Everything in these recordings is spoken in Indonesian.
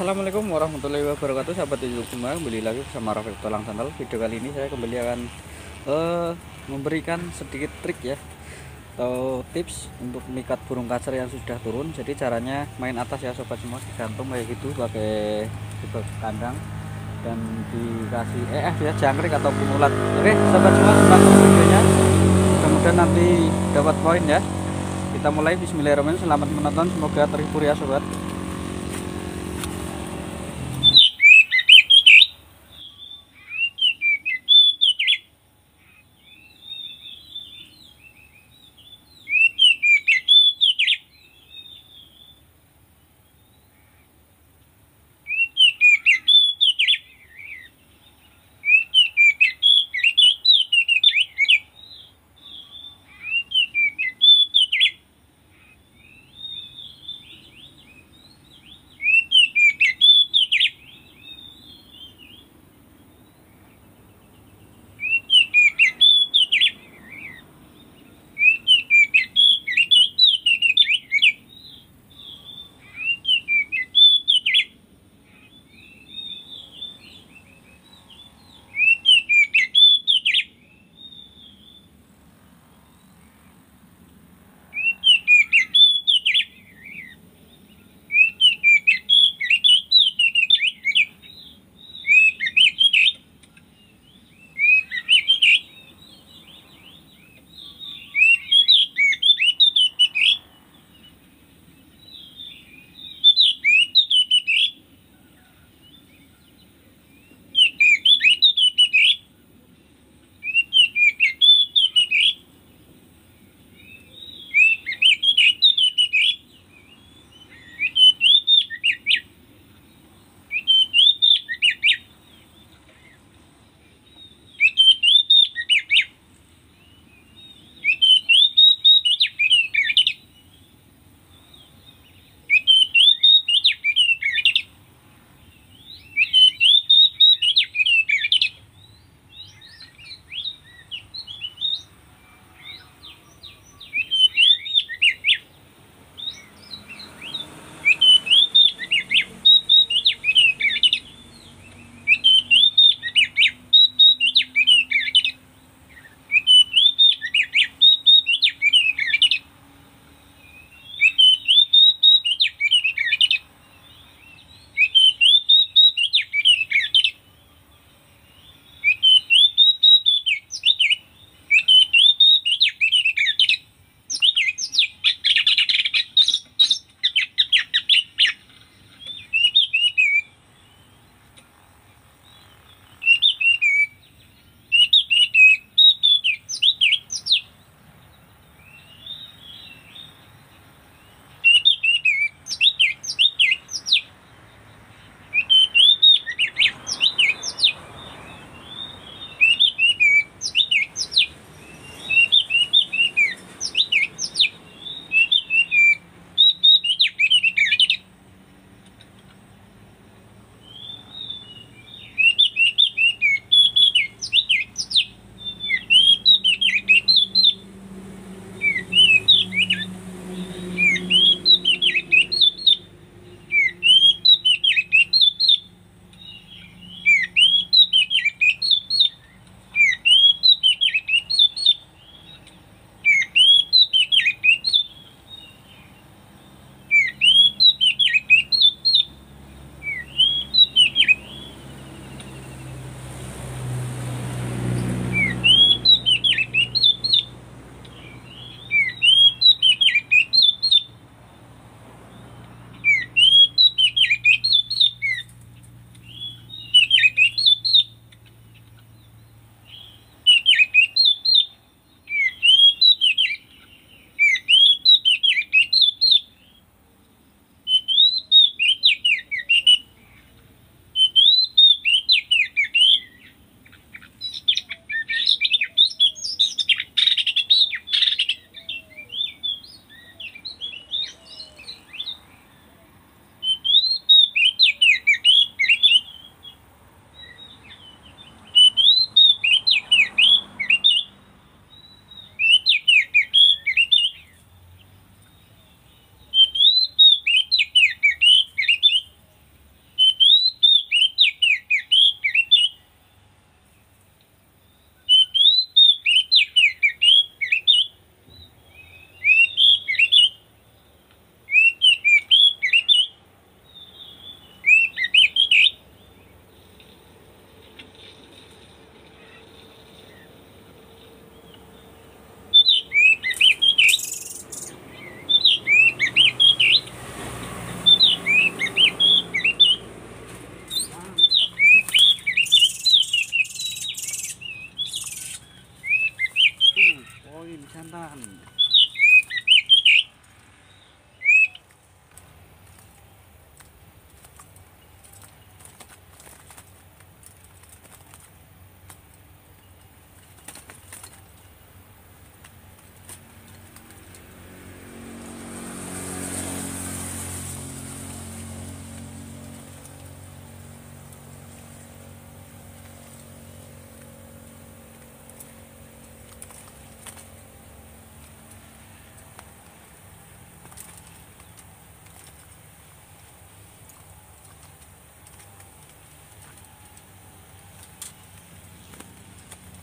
Assalamualaikum warahmatullahi wabarakatuh sahabat YouTube semua kembali lagi bersama Rafiq Tolang Sandal video kali ini saya kembali akan uh, memberikan sedikit trik ya atau tips untuk mikat burung kacer yang sudah turun jadi caranya main atas ya sobat semua digantung kayak gitu pakai tipe kandang dan dikasih eh ya jangkrik atau ulat oke sobat semua simak videonya mudah-mudahan nanti dapat poin ya kita mulai bismillahirrahmanirrahim selamat menonton semoga terhibur ya sobat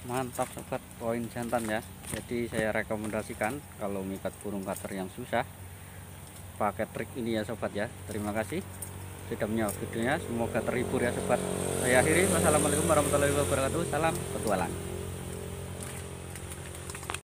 mantap sobat poin jantan ya jadi saya rekomendasikan kalau mikat burung kater yang susah pakai trik ini ya sobat ya terima kasih sudah menyaksikan videonya semoga terhibur ya sobat saya akhiri wassalamualaikum warahmatullahi wabarakatuh salam petualang